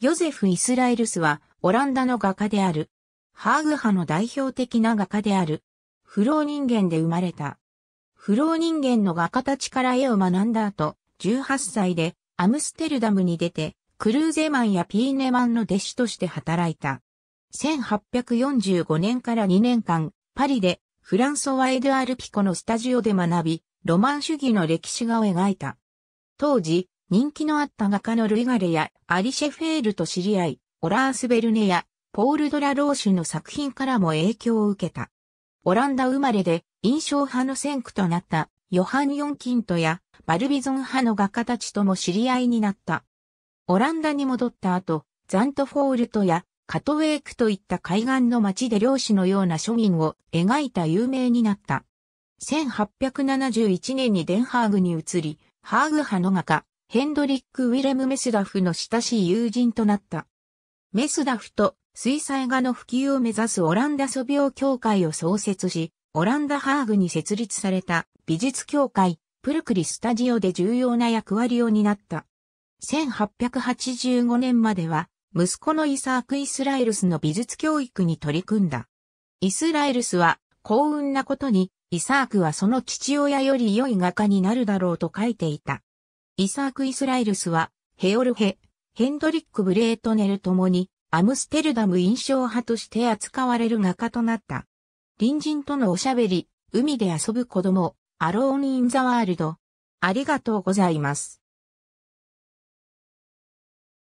ヨゼフ・イスラエルスは、オランダの画家である。ハーグ派の代表的な画家である。不老人間で生まれた。不老人間の画家たちから絵を学んだ後、18歳でアムステルダムに出て、クルーゼマンやピーネマンの弟子として働いた。1845年から2年間、パリでフランソワ・エドアル・ピコのスタジオで学び、ロマン主義の歴史画を描いた。当時、人気のあった画家のルイガレやアリシェフェールと知り合い、オラース・ベルネやポール・ドラローシュの作品からも影響を受けた。オランダ生まれで印象派の先駆となったヨハン・ヨン・キントやバルビゾン派の画家たちとも知り合いになった。オランダに戻った後、ザントフォールトやカトウェークといった海岸の町で漁師のような庶民を描いた有名になった。1871年にデンハーグに移り、ハーグ派の画家、ヘンドリック・ウィレム・メスダフの親しい友人となった。メスダフと水彩画の普及を目指すオランダ素描協会を創設し、オランダハーグに設立された美術協会、プルクリスタジオで重要な役割を担った。1885年までは、息子のイサーク・イスラエルスの美術教育に取り組んだ。イスラエルスは、幸運なことに、イサークはその父親より良い画家になるだろうと書いていた。イサーク・イスラエルスは、ヘオルヘ、ヘンドリック・ブレートネルともに、アムステルダム印象派として扱われる画家となった。隣人とのおしゃべり、海で遊ぶ子供、アローン・イン・ザ・ワールド。ありがとうございます。